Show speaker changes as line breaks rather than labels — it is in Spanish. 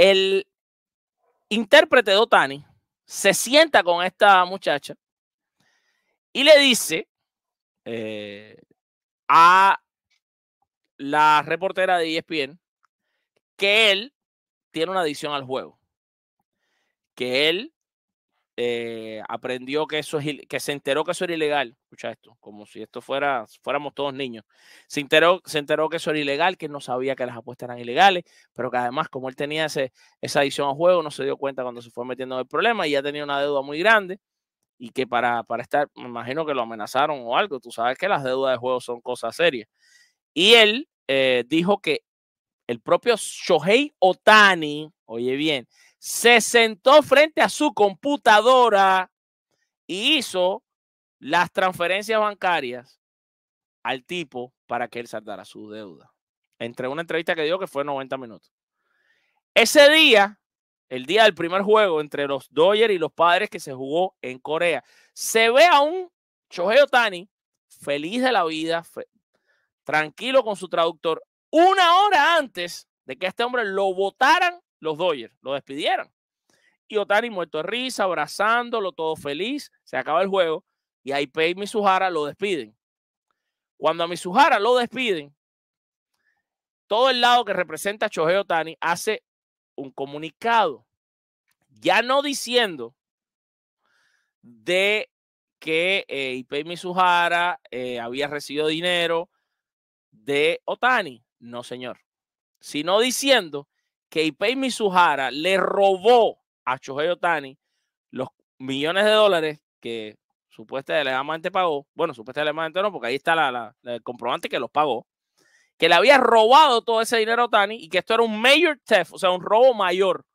El intérprete de Otani se sienta con esta muchacha y le dice eh, a la reportera de ESPN que él tiene una adicción al juego, que él eh, aprendió que eso es, que se enteró que eso era ilegal. Escucha esto, como si esto fuera, fuéramos todos niños. Se enteró, se enteró que eso era ilegal, que no sabía que las apuestas eran ilegales, pero que además, como él tenía ese, esa adicción a juego, no se dio cuenta cuando se fue metiendo en el problema y ya tenía una deuda muy grande. Y que para, para estar, me imagino que lo amenazaron o algo. Tú sabes que las deudas de juego son cosas serias. Y él eh, dijo que el propio Shohei Otani, oye bien, se sentó frente a su computadora y hizo las transferencias bancarias al tipo para que él saldara su deuda. Entre una entrevista que dio que fue 90 minutos. Ese día, el día del primer juego entre los Dodgers y los padres que se jugó en Corea, se ve a un Shohei Otani feliz de la vida, tranquilo con su traductor, una hora antes de que este hombre lo votaran los Dodgers, lo despidieron Y Otani muerto de risa, abrazándolo, todo feliz, se acaba el juego y ahí y Misuhara lo despiden. Cuando a Misuhara lo despiden, todo el lado que representa a Shohei Otani hace un comunicado, ya no diciendo de que eh, Ipei Misuhara eh, había recibido dinero de Otani, no señor, sino diciendo que Ipei Mizuhara le robó a Shohei Otani los millones de dólares que supuestamente pagó, bueno, supuestamente no, porque ahí está la, el comprobante que los pagó, que le había robado todo ese dinero a Otani y que esto era un mayor theft, o sea, un robo mayor.